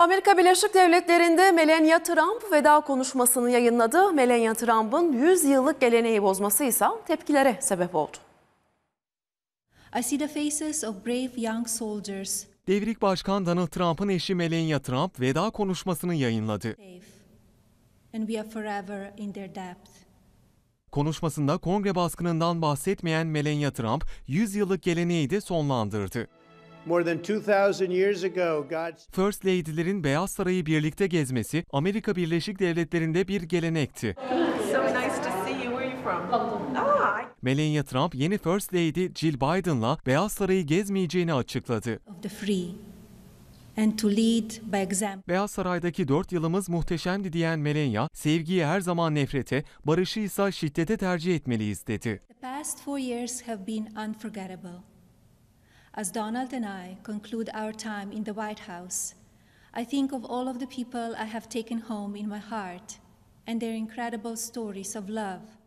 Amerika Birleşik Devletleri'nde Melania Trump veda konuşmasını yayınladı. Melania Trump'ın 100 yıllık geleneği bozması ise tepkilere sebep oldu. I see the faces of brave young soldiers. Devrik Başkan Donald Trump'ın eşi Melania Trump veda konuşmasını yayınladı. And we are forever in their debt. Konuşmasında kongre baskınından bahsetmeyen Melania Trump, 100 yıllık geleneği de sonlandırdı. First Lady'lerin Beyaz Sarayı birlikte gezmesi Amerika Birleşik Devletleri'nde bir gelenekti. Ah, Melania Trump yeni First Lady Jill Biden'la Beyaz Sarayı gezmeyeceğini açıkladı. Beyaz Saray'daki dört yılımız muhteşemdi diyen Melania, sevgiyi her zaman nefrete, barışı ise şiddete tercih etmeliyiz dedi. The past four years have been unforgettable. as Donald and I conclude our time in the White House, I think of all of the people I have taken home in my heart and their incredible stories of love,